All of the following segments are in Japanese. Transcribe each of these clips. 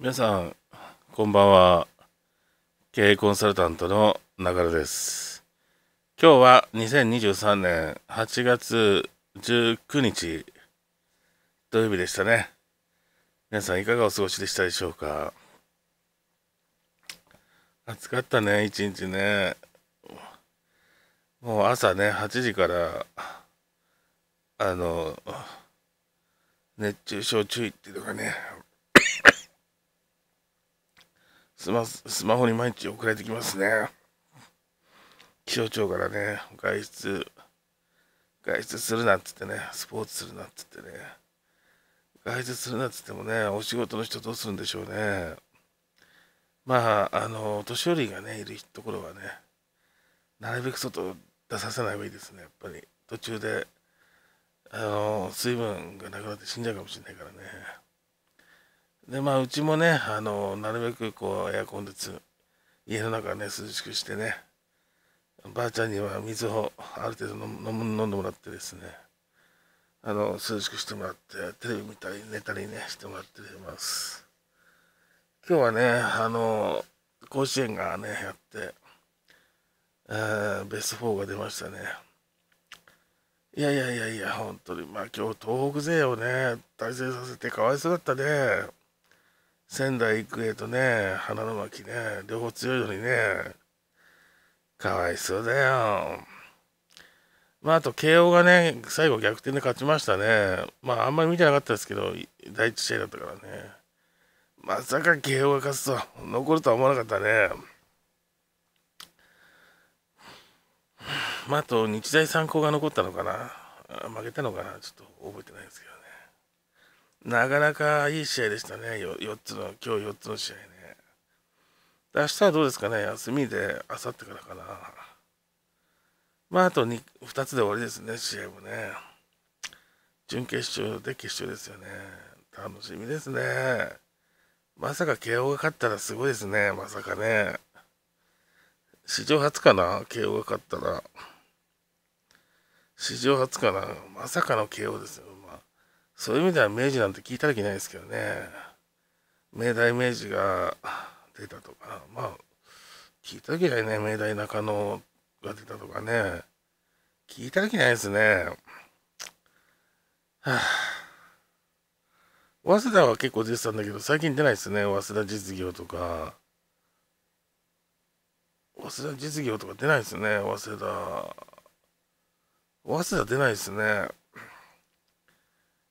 皆さん、こんばんは。経営コンサルタントの中田です。今日は2023年8月19日土曜日でしたね。皆さん、いかがお過ごしでしたでしょうか。暑かったね、一日ね。もう朝ね、8時から、あの、熱中症注意っていうのがね、スマスマホに毎日送られてきますね。気象庁からね、外出、外出するなっつってね、スポーツするなっつってね、外出するなっつってもね、お仕事の人どうするんでしょうね。まあ、あの、年寄りがね、いるところはね、なるべく外出させない方がいいですね、やっぱり。途中で、あの、水分がなくなって死んじゃうかもしれないからね。でまあうちもねあのなるべくこうエアコンでつ家の中ね涼しくしてねばあちゃんには水をある程度飲んでもらってですねあの涼しくしてもらってテレビ見たり寝たりねしてもらってます今日はねあの甲子園がねやってベスト4が出ましたねいやいやいやいや本当にまあ今日東北勢をね対戦させてかわいそうだったね仙台育英とね、花の巻ね、両方強いのにね、かわいそうだよ。まあ、あと慶応がね、最後逆転で勝ちましたね。まあ、あんまり見てなかったですけど、第一試合だったからね。まさか慶応が勝つと残るとは思わなかったね。まあ、あと日大三高が残ったのかな。負けたのかな。ちょっと覚えてないですけど。なかなかいい試合でしたね、4つの、今日4つの試合ね。明日はどうですかね、休みで、明後日からかな。まあ、あと 2, 2つで終わりですね、試合もね。準決勝で決勝ですよね。楽しみですね。まさか慶応が勝ったらすごいですね、まさかね。史上初かな、慶応が勝ったら。史上初かな、まさかの慶応ですよ。そういう意味では明治なんて聞いたわけないですけどね。明大明治が出たとか、まあ、聞いたわけないね。明大中野が出たとかね。聞いたわけないですね。はあ、早稲田は結構出てたんだけど、最近出ないですね。早稲田実業とか。早稲田実業とか出ないですね。早稲田。早稲田出ないですね。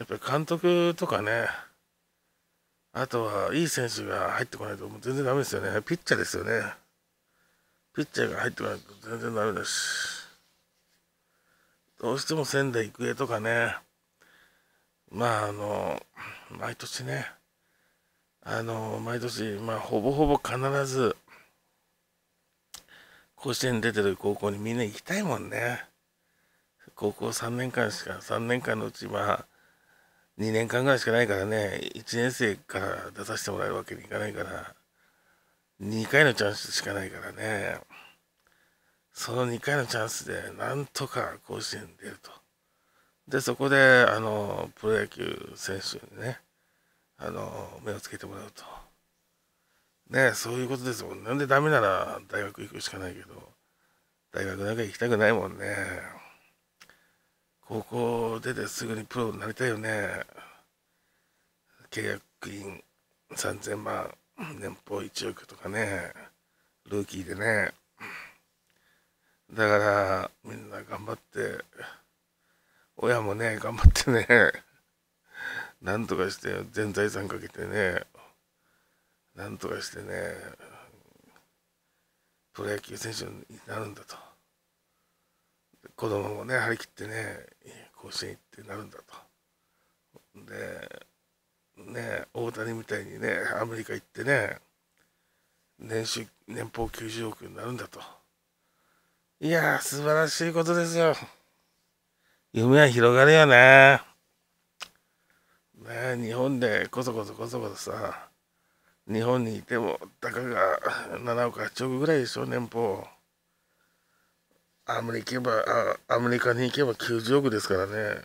やっぱり監督とかね、あとはいい選手が入ってこないともう全然ダメですよね。ピッチャーですよね。ピッチャーが入ってこないと全然ダメだし。どうしても仙台育英とかね、まああの、毎年ね、あの、毎年、まあほぼほぼ必ず、甲子園出てる高校にみんな行きたいもんね。高校3年間しか、3年間のうち、まあ、2年間ぐらいしかないからね、1年生から出させてもらえるわけにいかないから、2回のチャンスしかないからね、その2回のチャンスで、なんとか甲子園出ると。で、そこで、あの、プロ野球選手にね、あの、目をつけてもらうと。ね、そういうことですもん。なんでダメなら大学行くしかないけど、大学なんか行きたくないもんね。高校出てすぐにプロになりたいよね契約金3000万年俸1億とかねルーキーでねだからみんな頑張って親もね頑張ってねなんとかして全財産かけてねなんとかしてねプロ野球選手になるんだと。子供もね張り切ってね甲子園行ってなるんだと。でね大谷みたいにねアメリカ行ってね年収年俸90億になるんだと。いや素晴らしいことですよ。夢は広がるよね。ね日本でこそこそこそこそさ、日本にいても、たかが7億8億ぐらいでしょ、年俸。アメリカ行けばあアメリカに行けば90億ですからね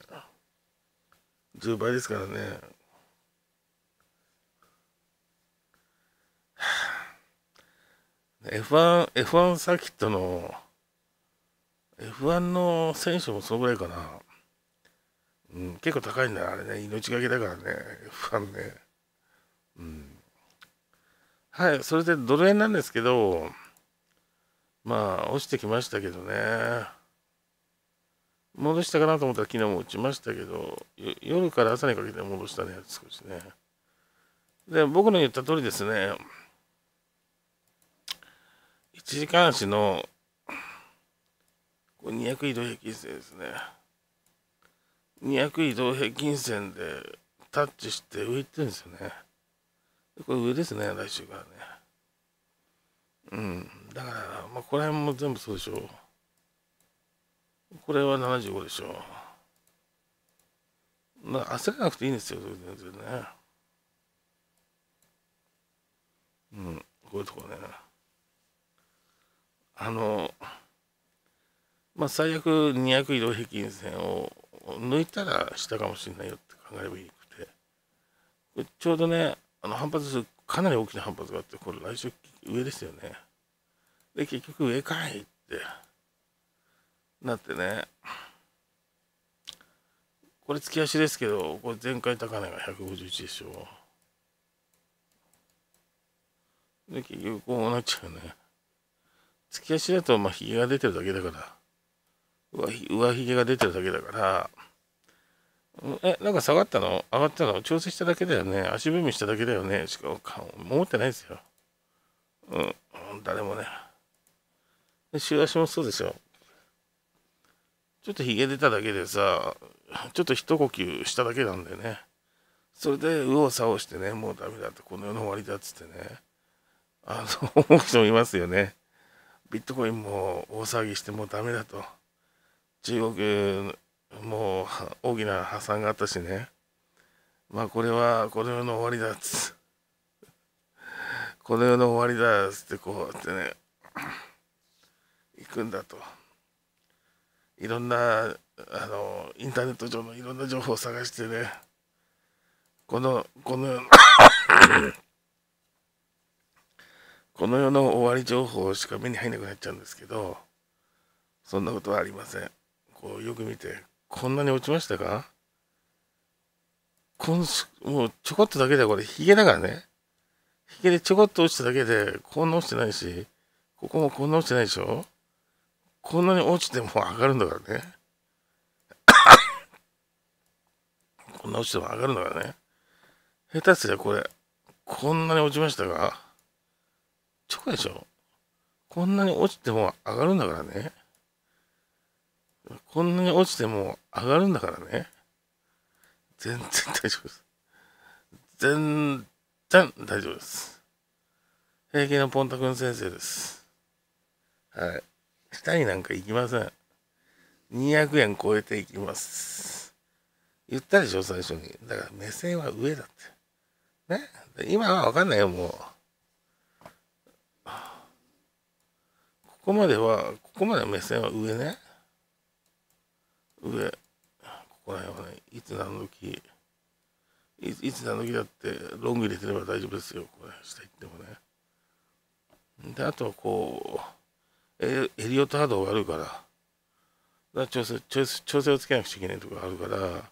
10倍ですからね、F1、F1 サーキットの F1 の選手もそのぐらいかな、うん、結構高いんだあれね命がけだからね F1 ねうんはいそれでル円なんですけどまあ、落ちてきましたけどね。戻したかなと思ったら昨日も打ちましたけど、夜から朝にかけて戻したね、少しね。で、僕の言った通りですね、1時間足の200移動平均線ですね。200移動平均線でタッチして上行ってるんですよね。これ上ですね、来週からね。うん。だから、まあ、ここら辺も全部そうでしょう。これは75でしょう。まあ、焦らなくていいんですよ、全然ね。うん、こういうとこね。あの、まあ、最悪200移動平均線を抜いたら下かもしれないよって考えればいいくて、ちょうどね、あの反発数、かなり大きな反発があって、これ来週上ですよね。で、結局上かいってなってね。これ突き足ですけど、これ前回高値が151でしょ。で、結局こうなっちゃうね。突き足だと、まあ、髭が出てるだけだから。上ひ上髭が出てるだけだから、え、なんか下がったの上がったの調整しただけだよね。足踏みしただけだよね。しか思ってないですよ。うん、誰もね。週足もそうでしょ。ちょっとひげ出ただけでさ、ちょっと一呼吸しただけなんだよね。それで、右往左往してね、もうダメだって、この世の終わりだっつってね、あの、思う人もいますよね。ビットコインも大騒ぎしてもうダメだと。中国も大きな破産があったしね。まあこれはこの世の終わりだっつ。この世の終わりだっつってこうやってね、くんだといろんなあのインターネット上のいろんな情報を探してねこのこの この世の終わり情報しか目に入らなくなっちゃうんですけどそんなことはありませんこうよく見てこんなに落ちましたかこんもうちょこっとだけでこれヒゲだからねヒゲでちょこっと落ちただけでこんな落ちてないしここもこんな落ちてないでしょこんなに落ちても上がるんだからね こんな落ちても上がるんだからね下手すりゃこれこんなに落ちましたがちょこでしょこんなに落ちても上がるんだからねこんなに落ちても上がるんだからね全然大丈夫です全然大丈夫です平気のポンタ君先生ですはい下になんか行きません。200円超えていきます。言ったでしょ、最初に。だから目線は上だって。ね今はわかんないよ、もう。ここまでは、ここまで目線は上ね。上。ここら辺はね、いつ何時、いいつ何時だって、ロング入れてれば大丈夫ですよ。これ、下行ってもね。で、あとはこう、エエリオットハード悪いからから調整調整調整をつけなくちゃいけないとかあるから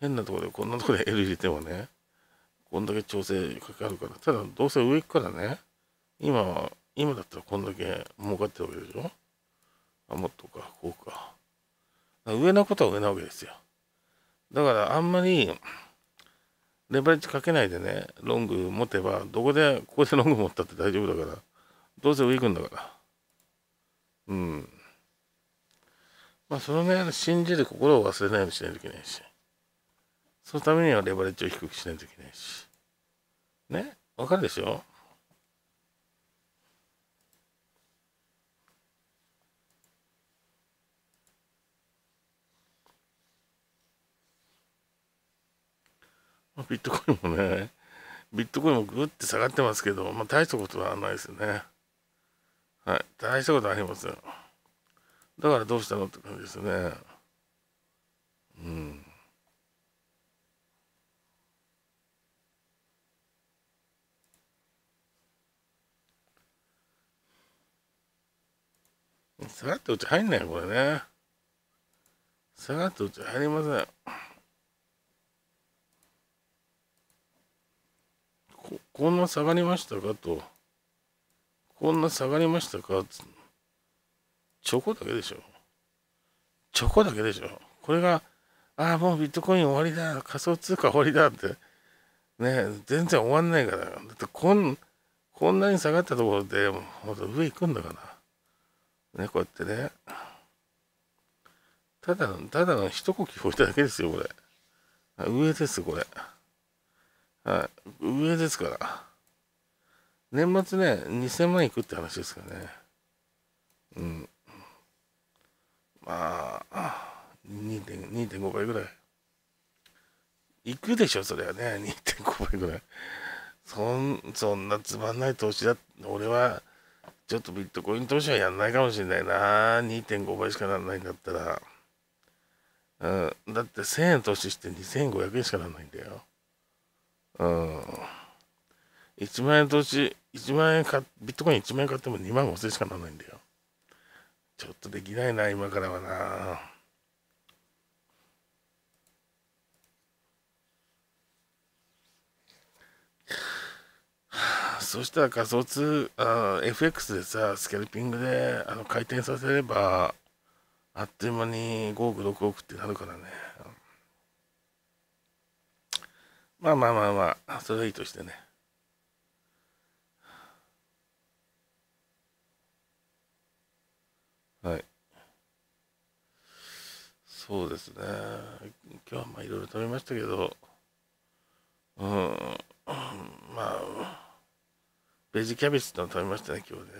変なところでこんなところで L 入れてもねこんだけ調整かかるからただどうせ上行くからね今は今だったらこんだけ儲かってるわけでしょあもっとかこうか上なことは上なわけですよだからあんまりレバレッジかけないでねロング持てばどこでここでロング持ったって大丈夫だからどうせ上行くんだからうん。まあ、そのね、信じる心を忘れないようにしないといけないし、そのためにはレバレッジを低くしないといけないし、ね、わかるでしょビットコインもね、ビットコインもぐって下がってますけど、まあ、大したことはないですよね。はい、大したことありません。だからどうしたのって感じですね。うん。下がってうち入んないこれね。下がってうち入りません。こ、こんな下がりましたかと。こんな下がりましたかチョコだけでしょ。チョコだけでしょ。これが、ああ、もうビットコイン終わりだ、仮想通貨終わりだって、ね、全然終わんないから。だってこん、こんなに下がったところで、もう上行くんだから。ね、こうやってね。ただの、ただの一呼吸置いただけですよ、これ。上です、これ。はい。上ですから。年末ね、2000万いくって話ですかね。うん。まあ、2.5倍ぐらい。いくでしょ、それはね。2.5倍ぐらい。そん、そんなつまんない投資だ。俺は、ちょっとビットコイン投資はやんないかもしれないな。2.5倍しかならないんだったら。うん。だって1000円投資して2500円しかならないんだよ。うん。1万円投資、1万円か、ビットコイン1万円買っても2万5千しかならないんだよ。ちょっとできないな、今からはな。そしたら仮想通あ FX でさ、スキャルピングであの回転させれば、あっという間に5億、6億ってなるからね。まあまあまあまあ、それはいいとしてね。そうですね今日はまあいろいろ食べましたけどうんまあベジキャベツっての食べましたね今日で、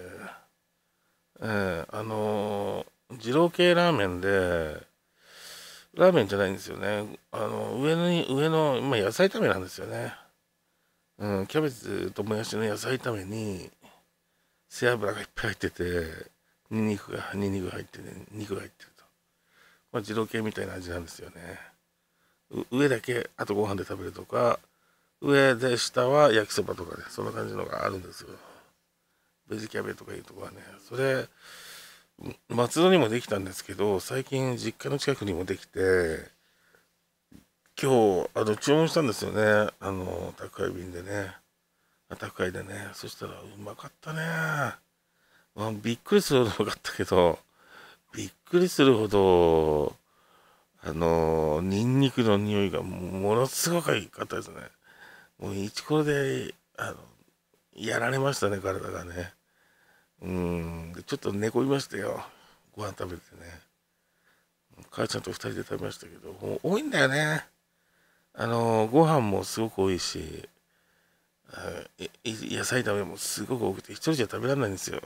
えー、あの二郎系ラーメンでラーメンじゃないんですよねあの上の、上の、まあ、野菜炒めなんですよねうん、キャベツともやしの野菜炒めに背脂がいっぱい入っててにんにくがにんにく入ってて、肉が入ってるまあ、二郎系みたいな味なんですよね上だけあとご飯で食べるとか上で下は焼きそばとかねそんな感じのがあるんですよベジキャベとかいうとこはねそれ松戸にもできたんですけど最近実家の近くにもできて今日あの注文したんですよねあの宅配便でね宅配でねそしたらうまかったね、まあ、びっくりするほどうまかったけどびっくりするほど、あの、ニンニクの匂いがものすごく良かったですね。もう一こで、あの、やられましたね、体がね。うん、ちょっと寝込みましたよ。ご飯食べてね。母ちゃんと2人で食べましたけど、もう多いんだよね。あの、ご飯もすごく多いし、野菜食べもすごく多くて、1人じゃ食べられないんですよ。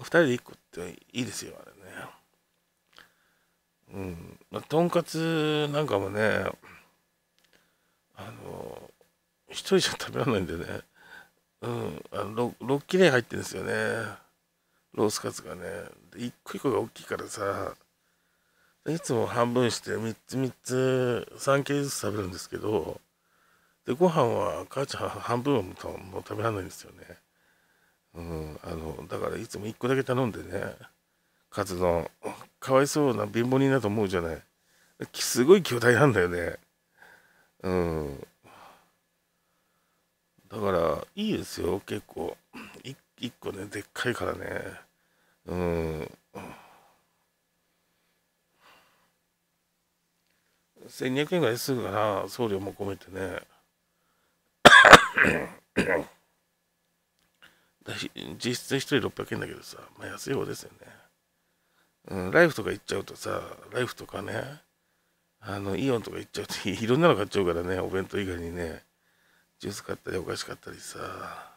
2人で1個っていいですよあれねうんまあ、とんかつなんかもねあの1人じゃ食べられないんでねうんあの 6, 6切れ入ってるんですよねロースカツがね一個一個が大きいからさいつも半分して3つ3つ3切れずつ食べるんですけどでご飯は母ちゃん半分はもう食べられないんですよねうん、あのだからいつも1個だけ頼んでねカツ丼かわいそうな貧乏人だと思うじゃないすごい巨大なんだよねうんだからいいですよ結構 1, 1個ねでっかいからねうん1200円ぐらいするかな送料も込めてね実質1人600円だけどさ、まあ、安い方ですよね。うん、ライフとか行っちゃうとさ、ライフとかね、あの、イオンとか行っちゃうと いろんなの買っちゃうからね、お弁当以外にね、ジュース買ったりお菓子買ったりさ、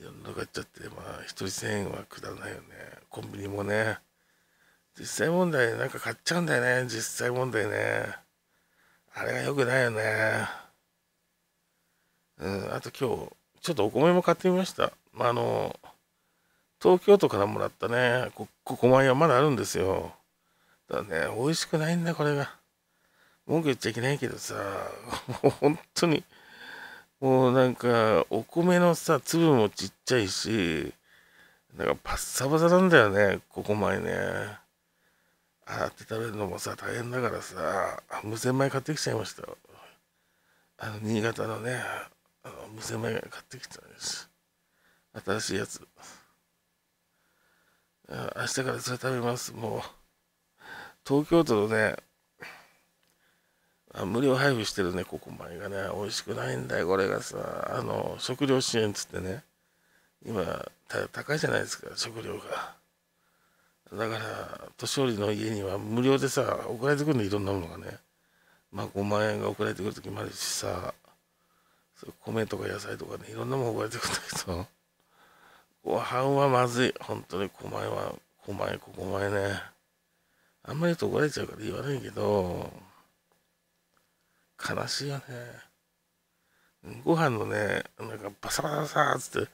いろんなの買っちゃって、まあ、1人1000円はくだらないよね。コンビニもね、実際問題なんか買っちゃうんだよね、実際問題ね。あれがよくないよね。うん、あと今日、ちょっとお米も買ってみました。まあ、あの東京都からもらったねここ米はまだあるんですよだね美味しくないんだこれが文句言っちゃいけないけどさもう本当にもうなんかお米のさ粒もちっちゃいしなんかパッサパサなんだよねここ米ね洗って食べるのもさ大変だからさ無洗米買ってきちゃいましたあの新潟のねあの無洗米買ってきたんです新しいやつ。明日からそれ食べます。もう、東京都のね、あ無料配布してるね、ここ前がね、美味しくないんだよ、これがさ、あの、食料支援つってね、今、高いじゃないですか、食料が。だから、年寄りの家には無料でさ、送られてくるの、いろんなものがね。まあ、5万円が送られてくるときもあるしさ、米とか野菜とかね、いろんなもの送られてくるんだけど、ご飯はまずい。本当に、狛江は、狛江、ここ前ね。あんまり言うと怒られちゃうから言わないけど、悲しいよね。ご飯のね、なんかバサバサバサつって、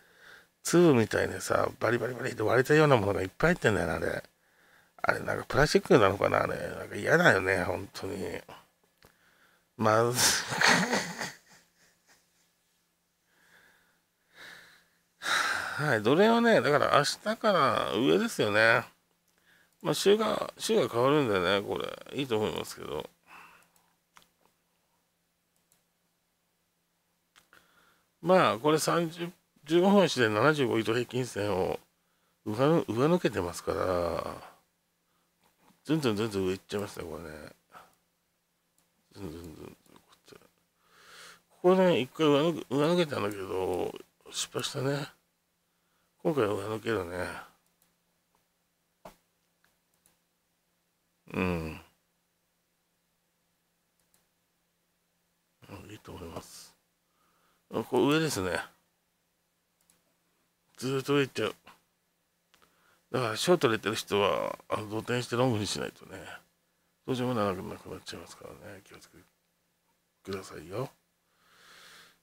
粒みたいにさ、バリバリバリって割れたようなものがいっぱい入ってんだよな、あれ。あれ、なんかプラスチックなのかな、あれ。なんか嫌だよね、本当に。まず、はい、奴隷はね、だから明日から上ですよね。まあ、週が、週が変わるんでね、これ、いいと思いますけど。まあ、これ30、15分足で75移動平均線を上上抜けてますから、ずんずんずんずん上行っちゃいますね、これね。ずんずんずんこっち。ここね、一回上抜けたんだけど、失敗したね。今回は上抜けどねうんいいと思いますあこう上ですねずっと上いっちゃうだからショート入れてる人はあ天してロングにしないとねどうしようも長くなくなっちゃいますからね気をつけてくださいよ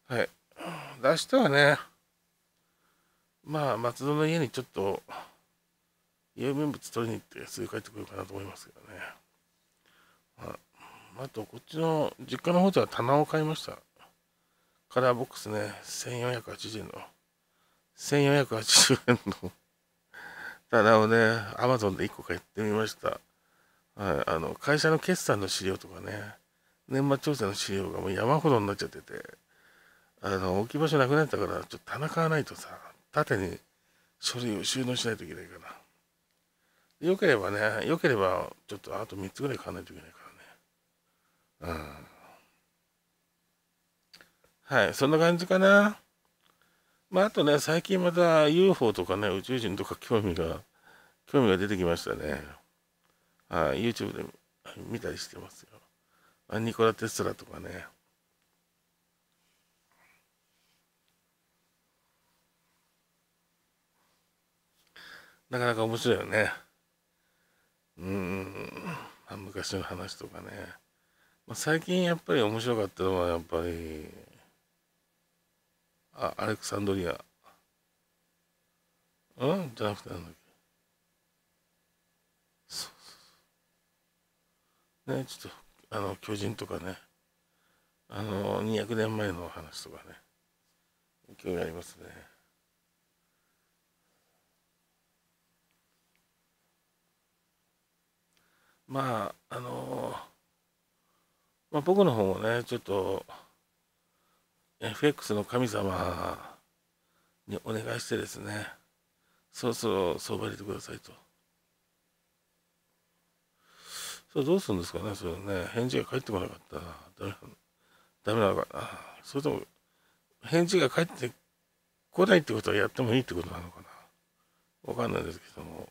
はい出したはねまあ、松戸の家にちょっと、郵便物取りに行ってすぐ帰ってくるかなと思いますけどね。まあ、あと、こっちの実家の方では棚を買いました。カラーボックスね、1480円の。1480円の棚をね、アマゾンで1個買ってみました。はい、あの、会社の決算の資料とかね、年末調整の資料がもう山ほどになっちゃってて、あの、置き場所なくなったから、ちょっと棚買わないとさ、縦にそれを収納しないといけないから。よければね、よければ、ちょっとあと3つぐらい買わないといけないからね。うん。はい、そんな感じかな。まあ、あとね、最近また UFO とかね、宇宙人とか興味が、興味が出てきましたね。はい、YouTube で見たりしてますよ。ニコラ・テスラとかね。なかなか面白いよねうん昔の話とかね、まあ、最近やっぱり面白かったのはやっぱりあアレクサンドリアうんじゃなくてなんだっけそうそうねちょっとあの巨人とかねあの200年前の話とかね興味ありますねまああのまあ、僕の方もねちょっと FX の神様にお願いしてですねそろそろ相場入れてくださいとそれどうするんですかねそれね返事が返ってこなかったらダメダメなのかなそれとも返事が返ってこないってことはやってもいいってことなのかなわかんないですけども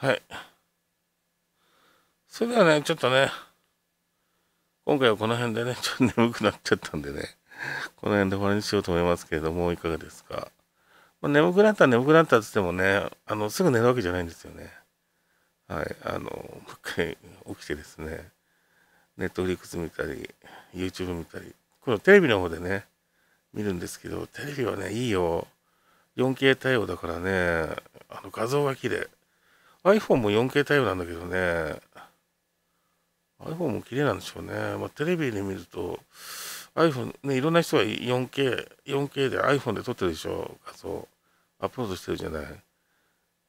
はい。それではね、ちょっとね、今回はこの辺でね、ちょっと眠くなっちゃったんでね。この辺で終わりにしようと思いますけれども、いかがですか。まあ、眠くなったら眠くなったって言ってもね、あの、すぐ寝るわけじゃないんですよね。はい、あの、もう一回起きてですね、ネットフリックス見たり、YouTube 見たり、このテレビの方でね、見るんですけど、テレビはね、いいよ。4K 対応だからね、あの画像が綺麗。iPhone も 4K 対応なんだけどね、iPhone も綺麗なんでしょうね。まあ、テレビで見ると、iPhone、ね、いろんな人が 4K、4K で iPhone で撮ってるでしょ、画像。アップロードしてるじゃない。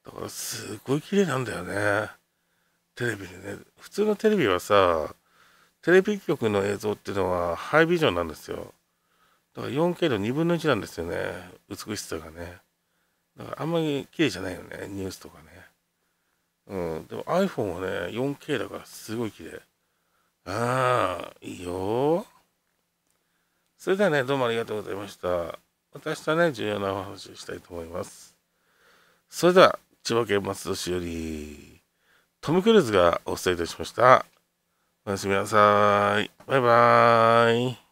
だからすごい綺麗なんだよね。テレビでね。普通のテレビはさ、テレビ局の映像っていうのはハイビジョンなんですよ。だから 4K の2分の1なんですよね。美しさがね。だからあんまり綺麗じゃないよね。ニュースとかね。うん。でも iPhone はね、4K だからすごい綺麗。ああ、いいよそれではね、どうもありがとうございました。また明日ね、重要なお話をしたいと思います。それでは、千葉県松戸市より、トム・クルーズがお伝えいたしました。おやすみなさい。バイバーイ。